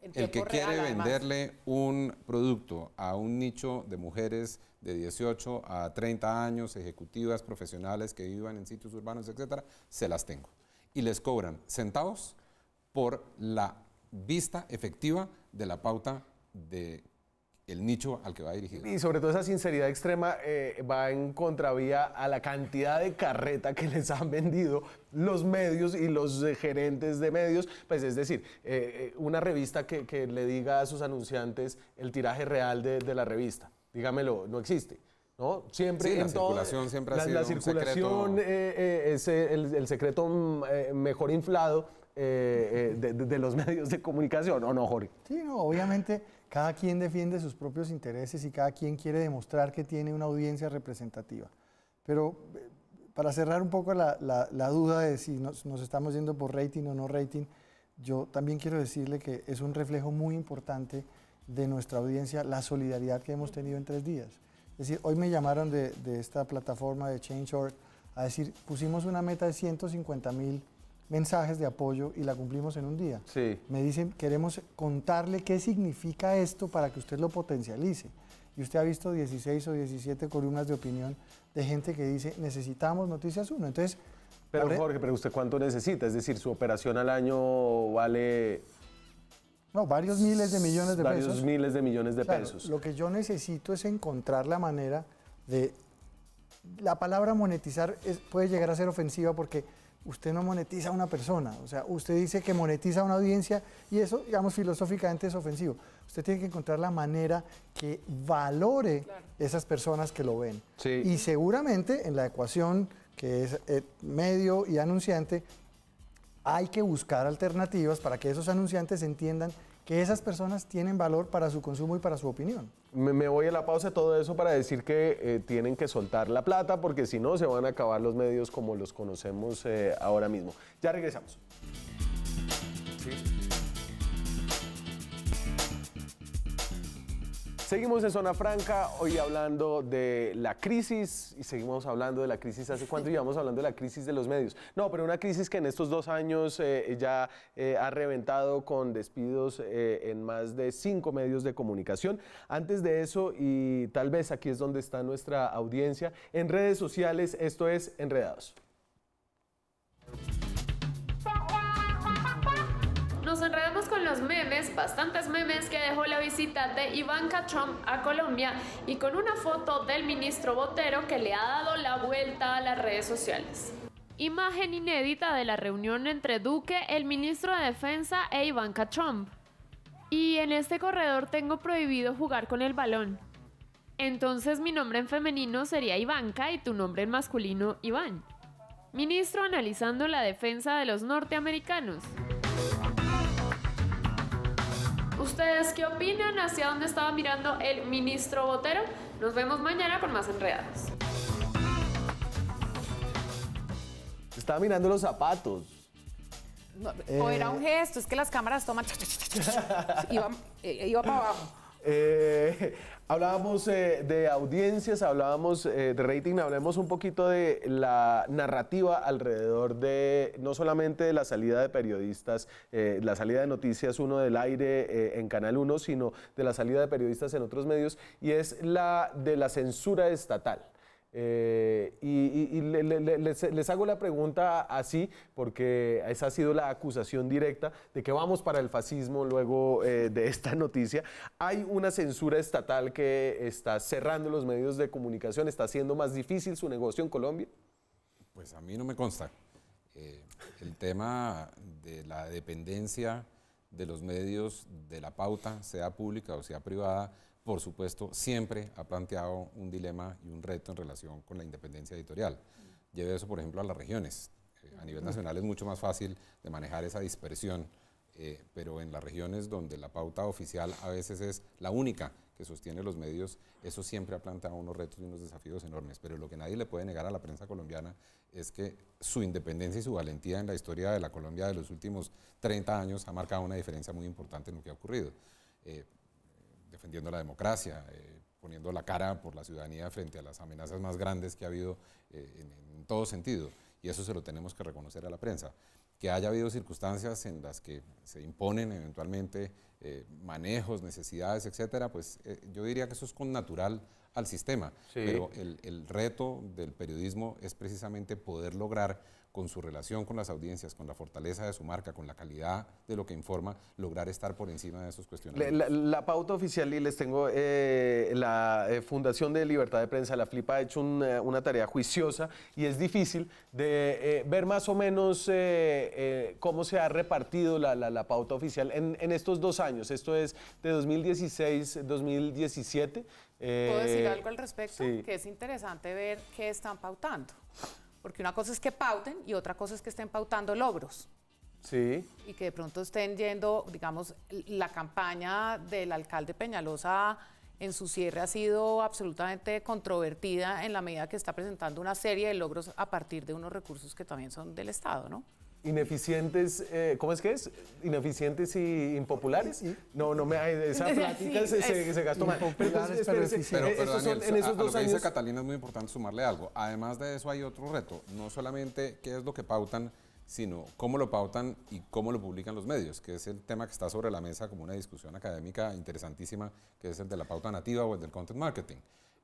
el, que quiere venderle un producto a un nicho de mujeres de 18 a 30 años, ejecutivas, profesionales que vivan en sitios urbanos, etcétera, se las tengo. Y les cobran centavos por la vista efectiva de la pauta de el nicho al que va dirigido. Y sobre todo esa sinceridad extrema eh, va en contravía a la cantidad de carreta que les han vendido los medios y los eh, gerentes de medios. Pues es decir, eh, una revista que, le diga a sus anunciantes el tiraje real de, la revista. Dígamelo, no existe. ¿no? Siempre sí, en la circulación siempre ha la, la circulación es el, secreto mejor inflado de, los medios de comunicación, ¿o no, Jorge? Sí, obviamente cada quien defiende sus propios intereses y cada quien quiere demostrar que tiene una audiencia representativa. Pero eh, para cerrar un poco la, duda de si nos, estamos yendo por rating o no rating, yo también quiero decirle que es un reflejo muy importante de nuestra audiencia la solidaridad que hemos tenido en tres días. Es decir, hoy me llamaron de, de esta plataforma de Change.org a decir, pusimos una meta de 150 mil mensajes de apoyo y la cumplimos en un día. Sí. Me dicen, queremos contarle qué significa esto para que usted lo potencialice. Y usted ha visto 16 o 17 columnas de opinión de gente que dice, necesitamos Noticias 1. Entonces... Pero Jorge, pero usted cuánto necesita? Es decir, su operación al año vale... No, varios miles de millones de pesos. Varios miles de millones de pesos. Lo que yo necesito es encontrar la manera de... La palabra monetizar puede llegar a ser ofensiva porque usted no monetiza a una persona, o sea, usted dice que monetiza a una audiencia y eso, digamos, filosóficamente es ofensivo. Usted tiene que encontrar la manera que valore esas personas que lo ven. Y seguramente en la ecuación que es eh, medio y anunciante, hay que buscar alternativas para que esos anunciantes entiendan que esas personas tienen valor para su consumo y para su opinión. Me, voy a la pausa de todo eso para decir que eh, tienen que soltar la plata porque si no se van a acabar los medios como los conocemos eh, ahora mismo. Ya regresamos. Seguimos en Zona Franca, hoy hablando de la crisis y seguimos hablando de la crisis hace cuánto llevamos hablando de la crisis de los medios. No, pero una crisis que en estos dos años eh, ya eh, ha reventado con despidos eh, en más de cinco medios de comunicación. Antes de eso, y tal vez aquí es donde está nuestra audiencia, en redes sociales, esto es Enredados enredamos con los memes, bastantes memes que dejó la visita de Ivanka Trump a Colombia y con una foto del ministro Botero que le ha dado la vuelta a las redes sociales. Imagen inédita de la reunión entre Duque, el ministro de Defensa e Ivanka Trump. Y en este corredor tengo prohibido jugar con el balón. Entonces mi nombre en femenino sería Ivanka y tu nombre en masculino Iván. Ministro analizando la defensa de los norteamericanos. ¿Ustedes qué opinan? ¿Hacia dónde estaba mirando el ministro Botero? Nos vemos mañana con más enredados. Estaba mirando los zapatos. No, eh. o era un gesto, es que las cámaras toman... iba, eh, iba para abajo. Eh, Hablábamos eh, de audiencias, hablábamos eh, de rating, hablemos un poquito de la narrativa alrededor de no solamente de la salida de periodistas, eh, la salida de Noticias uno del aire en Canal 1, sino de la salida de periodistas en otros medios, y es la de la censura estatal. Eh, y, les, hago la pregunta así, porque esa ha sido la acusación directa de que vamos para el fascismo luego eh, de esta noticia. Hay una censura estatal que está cerrando los medios de comunicación, está haciendo más difícil su negocio en Colombia. Pues a mí no me consta. Eh, el tema de la dependencia de los medios, de la pauta, sea pública o sea privada, por supuesto, siempre ha planteado un dilema y un reto en relación con la independencia editorial. Lleve eso, por ejemplo, a las regiones. Eh, a nivel nacional es mucho más fácil de manejar esa dispersión, eh, pero en las regiones donde la pauta oficial a veces es la única que sostiene los medios, eso siempre ha planteado unos retos y unos desafíos enormes. Pero lo que nadie le puede negar a la prensa colombiana es que su independencia y su valentía en la historia de la Colombia de los últimos 30 años ha marcado una diferencia muy importante en lo que ha ocurrido. Eh, defendiendo la democracia, eh, poniendo la cara por la ciudadanía frente a las amenazas más grandes que ha habido eh, en, en, todo sentido. Y eso se lo tenemos que reconocer a la prensa. Que haya habido circunstancias en las que se imponen eventualmente eh, manejos, necesidades, etcétera, pues yo diría que eso es con natural al sistema. Pero el, reto del periodismo es precisamente poder lograr, con su relación con las audiencias, con la fortaleza de su marca, con la calidad de lo que informa, lograr estar por encima de esos cuestionarios. La, pauta oficial, y les tengo eh, la eh, Fundación de Libertad de Prensa, la FLIPA ha hecho eh, una, tarea juiciosa y es difícil de ver más o menos cómo se ha repartido la, pauta oficial en, en estos dos años. Esto es de 2016-2017. ¿Puedo decir eh, algo al respecto? Que es interesante ver qué están pautando. Porque una cosa es que pauten y otra cosa es que estén pautando logros. Sí. Y que de pronto estén yendo, digamos, la campaña del alcalde Peñalosa en su cierre ha sido absolutamente controvertida en la medida que está presentando una serie de logros a partir de unos recursos que también son del Estado, ¿no? Ineficientes, eh, ¿cómo es que es? Ineficientes y impopulares. No, no me esa plática se, se, gastó mal. Eh, pero, pero, Daniel, en esos a, lo que dice Catalina es muy importante sumarle algo. Además de eso hay otro reto, no solamente qué es lo que pautan, sino cómo lo pautan y cómo lo publican los medios, que es el tema que está sobre la mesa como una discusión académica interesantísima, que es el de la pauta nativa o el del content marketing.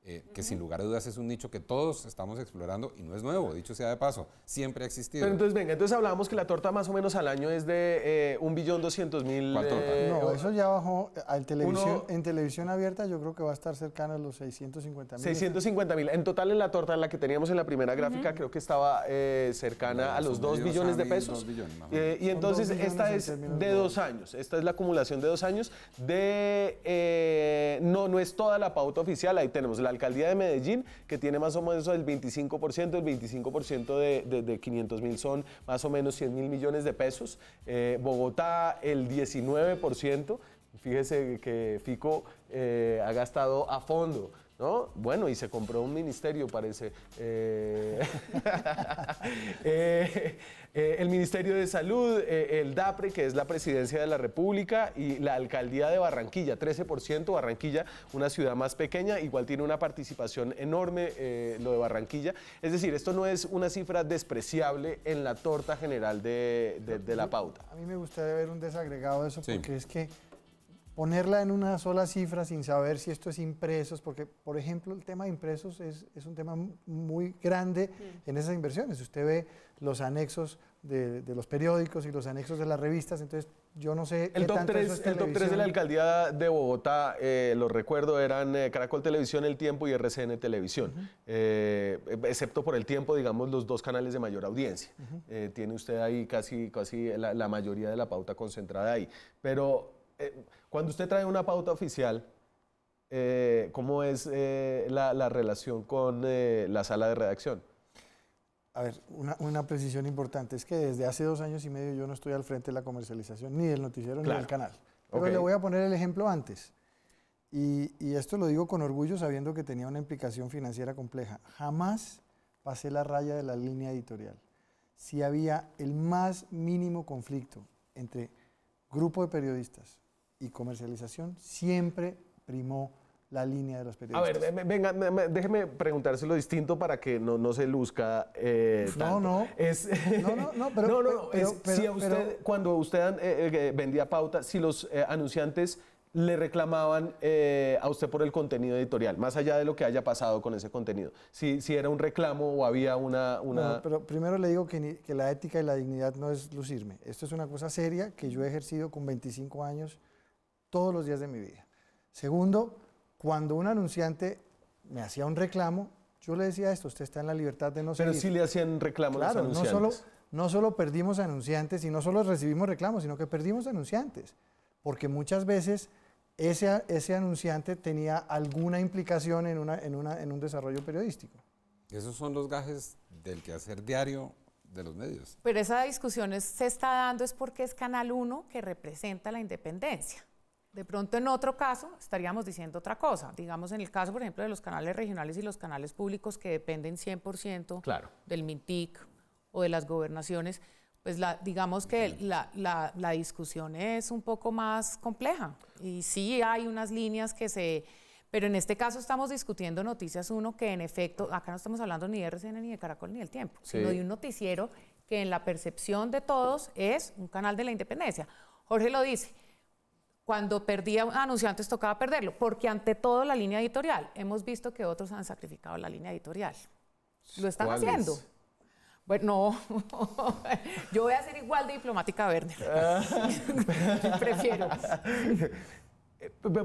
Eh, que sin lugar a dudas es un nicho que todos estamos explorando y no es nuevo, dicho sea de paso, siempre ha existido. entonces, venga, entonces hablábamos que la torta más o menos al año es de eh, un billón doscientos mil. Eh, no, eso ya bajó. Al televisión, en televisión abierta yo creo que va a estar cercana a los 650 mil. mil. En total, en la torta, en la que teníamos en la primera gráfica, creo que estaba cercana a los 2 billones de pesos. y entonces, esta es de dos años. Esta es la acumulación de dos años. De. no, no es toda la pauta oficial. Ahí tenemos la la alcaldía de Medellín, que tiene más o menos el 25%, el 25% de, de, 500 mil son más o menos 100 mil millones de pesos. Eh, Bogotá, el 19%. Fíjese que Fico eh, ha gastado a fondo ¿no? Bueno, y se compró un ministerio, parece. Eh, eh, eh, el Ministerio de Salud, el DAPRE, que es la Presidencia de la República, y la Alcaldía de Barranquilla, 13%. Barranquilla, una ciudad más pequeña, igual tiene una participación enorme lo de Barranquilla. Es decir, esto no es una cifra despreciable en la torta general de, la pauta. A mí me gustaría ver un desagregado de eso, porque es que ponerla en una sola cifra sin saber si esto es impresos, porque, por ejemplo, el tema de impresos es, un tema muy grande mm. en esas inversiones. Usted ve los anexos de, los periódicos y los anexos de las revistas, entonces yo no sé... El, top, tanto 3, el top de la alcaldía de Bogotá, eh, lo recuerdo, eran eh, Caracol Televisión, El Tiempo y RCN Televisión. Eh, excepto por El Tiempo, digamos, los dos canales de mayor audiencia. tiene usted ahí casi, casi la mayoría de la pauta concentrada ahí. Pero eh, cuando usted trae una pauta oficial, eh, ¿cómo es eh, la, relación con la sala de redacción? A ver, una, precisión importante es que desde hace dos años y medio yo no estoy al frente de la comercialización ni del noticiero ni del canal. Pero le voy a poner el ejemplo antes. Y, y, esto lo digo con orgullo sabiendo que tenía una implicación financiera compleja. Jamás pasé la raya de la línea editorial. Si había el más mínimo conflicto entre grupo de periodistas, y comercialización, siempre primó la línea de los periodistas. A ver, venga, déjeme preguntárselo distinto para que no, no se luzca. Eh, no, no. no, no. pero, no, no pero, si a usted, cuando usted eh, eh, vendía pauta, si los anunciantes le reclamaban a usted por el contenido editorial, más allá de lo que haya pasado con ese contenido, si, si era un reclamo o había una... una... pero primero le digo que, que la ética y la dignidad no es lucirme. Esto es una cosa seria que yo he ejercido con 25 años todos los días de mi vida. Segundo, cuando un anunciante me hacía un reclamo, yo le decía esto, usted está en la libertad de no ser. Pero sí le hacían reclamos a los anunciantes. No solo, no solo perdimos anunciantes y no solo recibimos reclamos, sino que perdimos anunciantes. Porque muchas veces ese, ese anunciante tenía alguna implicación en, una, en, una, en un desarrollo periodístico. Esos son los gajes del quehacer diario de los medios. Pero esa discusión se está dando es porque es Canal 1 que representa la independencia. De pronto en otro caso estaríamos diciendo otra cosa. Digamos en el caso, por ejemplo, de los canales regionales y los canales públicos que dependen 100% claro. del MINTIC o de las gobernaciones, pues la, digamos que la, discusión es un poco más compleja. Y sí hay unas líneas que se... Pero en este caso estamos discutiendo Noticias uno, que en efecto, acá no estamos hablando ni de RCN, ni de Caracol, ni del Tiempo, sino de un noticiero que en la percepción de todos es un canal de la independencia. Jorge lo dice, cuando perdía anunciantes tocaba perderlo, porque ante todo la línea editorial, hemos visto que otros han sacrificado la línea editorial. Lo están haciendo. Bueno, yo voy a ser igual de diplomática verde. Ah. Prefiero.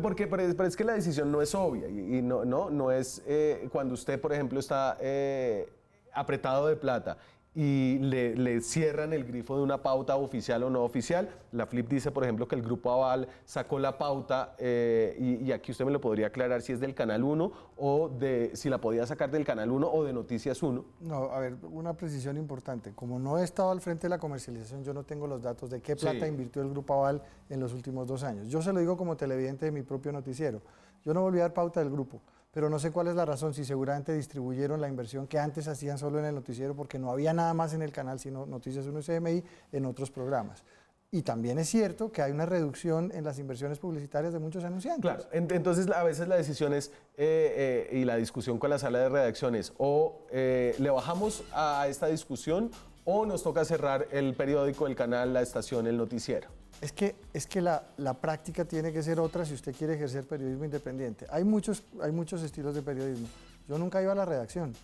Porque pero es que la decisión no es obvia y, no, no, no es eh, cuando usted, por ejemplo, está eh, apretado de plata y le, cierran el grifo de una pauta oficial o no oficial. La FLIP dice, por ejemplo, que el Grupo Aval sacó la pauta eh, y, aquí usted me lo podría aclarar si es del Canal 1 o de si la podía sacar del Canal 1 o de Noticias 1. No, a ver, una precisión importante. Como no he estado al frente de la comercialización, yo no tengo los datos de qué plata invirtió el Grupo Aval en los últimos dos años. Yo se lo digo como televidente de mi propio noticiero. Yo no voy a dar pauta del grupo pero no sé cuál es la razón, si seguramente distribuyeron la inversión que antes hacían solo en el noticiero porque no había nada más en el canal sino Noticias 1 CMI en otros programas. Y también es cierto que hay una reducción en las inversiones publicitarias de muchos anunciantes. Claro, entonces a veces la decisión es, eh, eh, y la discusión con la sala de redacciones, o eh, le bajamos a esta discusión o nos toca cerrar el periódico, el canal, la estación, el noticiero. Es que, es que la, práctica tiene que ser otra si usted quiere ejercer periodismo independiente. Hay muchos, hay muchos estilos de periodismo. Yo nunca iba a la redacción,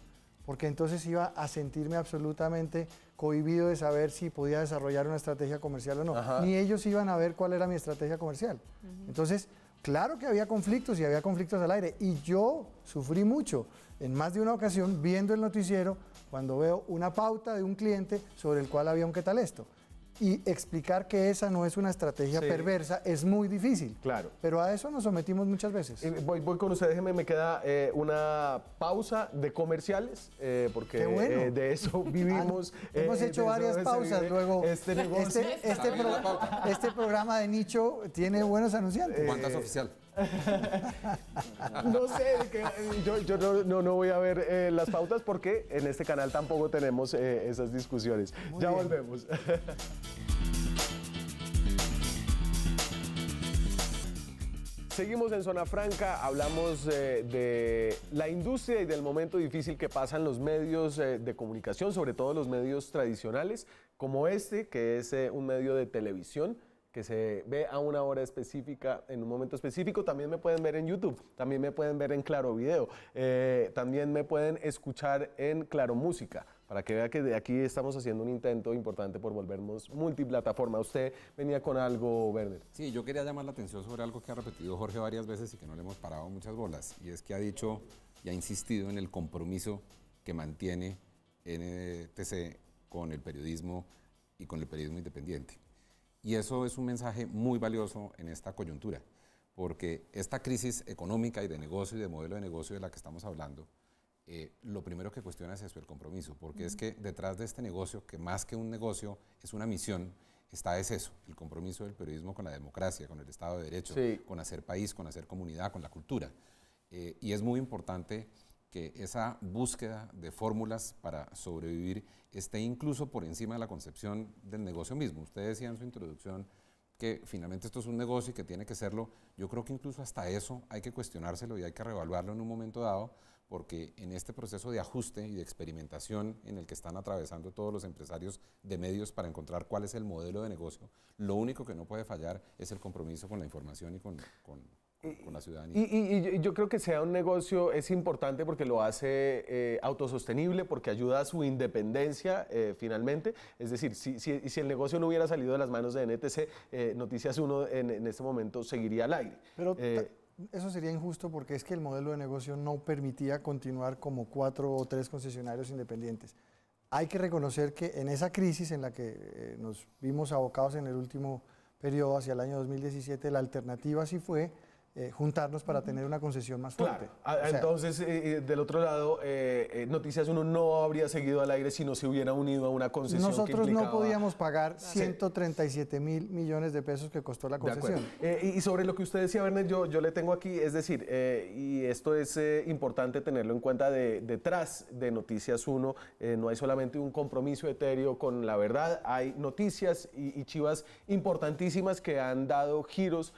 porque entonces iba a sentirme absolutamente cohibido de saber si podía desarrollar una estrategia comercial o no. Ni ellos iban a ver cuál era mi estrategia comercial. Entonces, claro que había conflictos y había conflictos al aire. Y yo sufrí mucho en más de una ocasión viendo el noticiero cuando veo una pauta de un cliente sobre el cual había un qué tal esto y explicar que esa no es una estrategia perversa es muy difícil. Claro. Pero a eso nos sometimos muchas veces. voy, voy, con usted, déjeme, me queda eh, una pausa de comerciales, eh, porque eh, de eso vivimos. Ah, hemos hecho varias pausas luego. Este, este, este, este, programa de nicho tiene buenos anunciantes. ¿Cuántas oficial? no sé, eh, yo, no, voy a ver eh, las pautas porque en este canal tampoco tenemos eh, esas discusiones. ya volvemos. Seguimos en Zona Franca, hablamos de la industria y del momento difícil que pasan los medios de comunicación, sobre todo los medios tradicionales, como este, que es un medio de televisión que se ve a una hora específica, en un momento específico. También me pueden ver en YouTube, también me pueden ver en Claro Video, eh, también me pueden escuchar en Claro Música, para que vea que de aquí estamos haciendo un intento importante por volvernos multiplataforma. Usted venía con algo, Werner. Sí, yo quería llamar la atención sobre algo que ha repetido Jorge varias veces y que no le hemos parado muchas bolas, y es que ha dicho y ha insistido en el compromiso que mantiene NTC con el periodismo y con el periodismo independiente. Y eso es un mensaje muy valioso en esta coyuntura, porque esta crisis económica y de negocio y de modelo de negocio de la que estamos hablando, eh, lo primero que cuestiona es eso, el compromiso, porque es que detrás de este negocio, que más que un negocio es una misión, está es eso, el compromiso del periodismo con la democracia, con el Estado de Derecho, con hacer país, con hacer comunidad, con la cultura. Eh, y es muy importante que esa búsqueda de fórmulas para sobrevivir esté incluso por encima de la concepción del negocio mismo. Usted decía en su introducción que finalmente esto es un negocio y que tiene que serlo. Yo creo que incluso hasta eso hay que cuestionárselo y hay que reevaluarlo en un momento dado, porque en este proceso de ajuste y de experimentación en el que están atravesando todos los empresarios de medios para encontrar cuál es el modelo de negocio, lo único que no puede fallar es el compromiso con la información y con, con y, yo creo que sea un negocio es importante porque lo hace eh, autosostenible, porque ayuda a su independencia eh, finalmente. Es decir, si, el negocio no hubiera salido de las manos de NTC, eh, Noticias 1 en, en, este momento seguiría al aire. Pero eso sería injusto porque es que el modelo de negocio no permitía continuar como cuatro o tres concesionarios independientes. Hay que reconocer que en esa crisis en la que nos vimos abocados en el último periodo, hacia el año 2017, la alternativa sí fue eh, juntarnos para tener una concesión más fuerte. Ah, entonces, eh, eh, del otro lado, Noticias 1 no habría seguido al aire si no se hubiera unido a una concesión. Nosotros no podíamos pagar 137 mil millones de pesos que costó la concesión. y sobre lo que usted decía, Bernet, yo, yo le tengo aquí, es decir, y esto es importante tenerlo en cuenta, detrás de Noticias 1 no hay solamente un compromiso etéreo con la verdad, hay noticias y, chivas importantísimas que han dado giros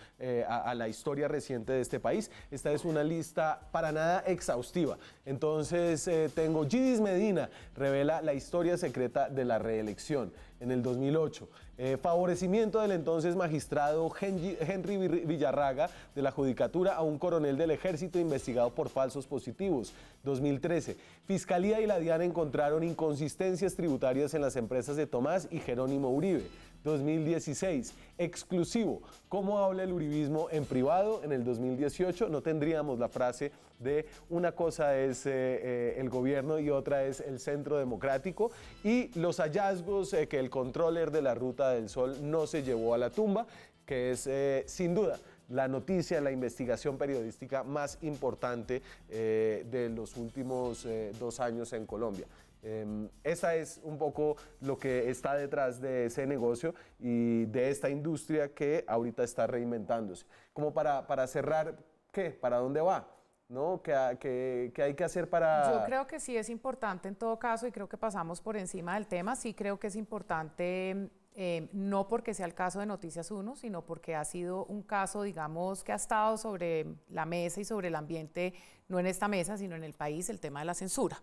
a, a la historia reciente de este país. Esta es una lista para nada exhaustiva. Entonces eh, tengo Gidis Medina, revela la historia secreta de la reelección en el 2008. Eh, favorecimiento del entonces magistrado Henry Villarraga de la Judicatura a un coronel del ejército investigado por falsos positivos. 2013. Fiscalía y la DIAN encontraron inconsistencias tributarias en las empresas de Tomás y Jerónimo Uribe. 2016. Exclusivo, ¿cómo habla el uribismo en privado? En el 2018 no tendríamos la frase de una cosa es eh, eh, el gobierno y otra es el centro democrático y los hallazgos eh, que el controller de la Ruta del Sol no se llevó a la tumba, que es sin duda la noticia, la investigación periodística más importante de los últimos dos años en Colombia. Em, esa es un poco lo que está detrás de ese negocio y de esta industria que ahorita está reinventándose. Como para, cerrar, ¿qué? ¿Para dónde va? ¿no? Que, hay que hacer para... Yo creo que sí es importante en todo caso, y creo que pasamos por encima del tema, sí creo que es importante, em, no porque sea el caso de Noticias 1, sino porque ha sido un caso, digamos, que ha estado sobre la mesa y sobre el ambiente, no en esta mesa, sino en el país, el tema de la censura.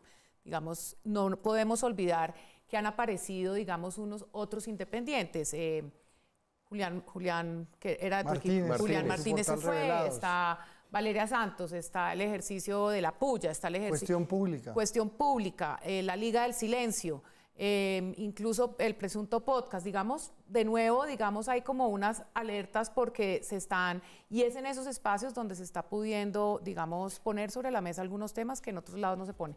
Digamos, no podemos olvidar que han aparecido, digamos, unos otros independientes. Eh, Julián, Julián, que era Martínez, Julián Martínez se fue, está Valeria Santos, está el ejercicio de la puya, está el ejercicio... Cuestión pública. Cuestión pública, eh, la Liga del Silencio, em, incluso el presunto podcast, digamos, de nuevo, digamos, hay como unas alertas porque se están, y es en esos espacios donde se está pudiendo, digamos, poner sobre la mesa algunos temas que en otros lados no se ponen.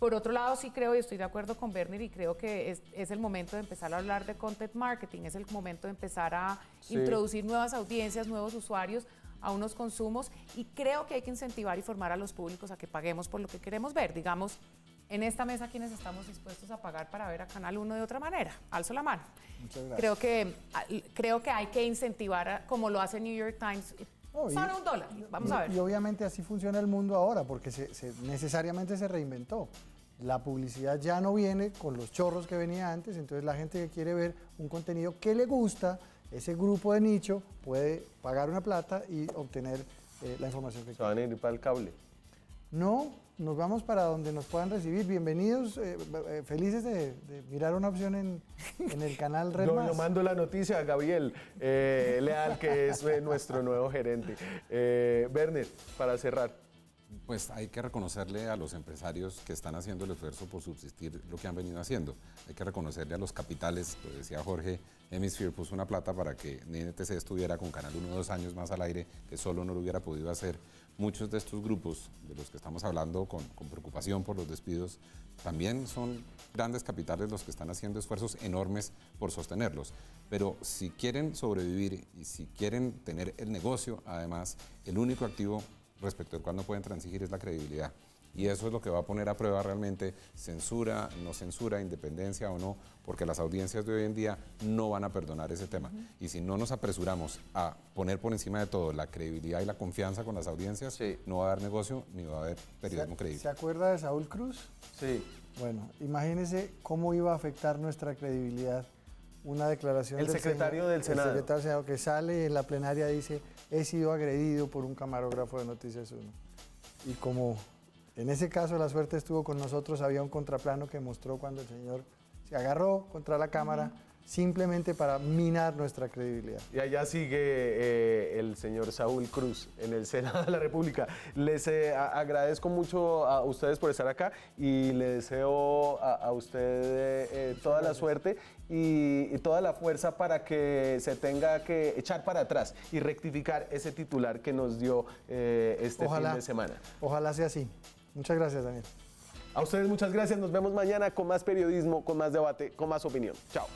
Por otro lado, sí creo y estoy de acuerdo con Werner y creo que es, el momento de empezar a hablar de content marketing, es el momento de empezar a introducir nuevas audiencias, nuevos usuarios a unos consumos y creo que hay que incentivar y formar a los públicos a que paguemos por lo que queremos ver. Digamos, en esta mesa, ¿quiénes estamos dispuestos a pagar para ver a Canal 1 de otra manera? Alzo la mano. Muchas gracias. Creo que, creo que hay que incentivar, como lo hace New York Times, Oh, un dólar, vamos a ver. Y obviamente así funciona el mundo ahora, porque se, necesariamente se reinventó. La publicidad ya no viene con los chorros que venía antes, entonces la gente que quiere ver un contenido que le gusta, ese grupo de nicho puede pagar una plata y obtener eh, la información que van a ir para el cable? No, nos vamos para donde nos puedan recibir. Bienvenidos, eh, eh, felices de, mirar una opción en, el canal Red mando la noticia a Gabriel Leal, que es nuestro nuevo gerente. Werner, para cerrar pues hay que reconocerle a los empresarios que están haciendo el esfuerzo por subsistir lo que han venido haciendo. Hay que reconocerle a los capitales, lo decía Jorge, Hemisphere puso una plata para que NTC estuviera con Canal 1 dos años más al aire, que solo no lo hubiera podido hacer. Muchos de estos grupos de los que estamos hablando con, con preocupación por los despidos, también son grandes capitales los que están haciendo esfuerzos enormes por sostenerlos. Pero si quieren sobrevivir y si quieren tener el negocio, además, el único activo respecto de cual pueden transigir es la credibilidad. Y eso es lo que va a poner a prueba realmente censura, no censura, independencia o no, porque las audiencias de hoy en día no van a perdonar ese tema. Y si no nos apresuramos a poner por encima de todo la credibilidad y la confianza con las audiencias, no va a haber negocio ni va a haber periodismo creíble. ¿Se acuerda de Saúl Cruz? Sí. Bueno, imagínese cómo iba a afectar nuestra credibilidad una declaración el del secretario del Senado. El secretario Senado que sale en la plenaria dice, he sido agredido por un camarógrafo de Noticias 1. Y como en ese caso la suerte estuvo con nosotros, había un contraplano que mostró cuando el señor se agarró contra la cámara. Simplemente para minar nuestra credibilidad. Y allá sigue eh, el señor Saúl Cruz en el Senado de la República. Les eh, agradezco mucho a ustedes por estar acá y les deseo a, ustedes eh, toda la suerte y, toda la fuerza para que se tenga que echar para atrás y rectificar ese titular que nos dio eh, este fin de semana. Ojalá sea así. Muchas gracias, Daniel. A ustedes muchas gracias. Nos vemos mañana con más periodismo, con más debate, con más opinión. Chao.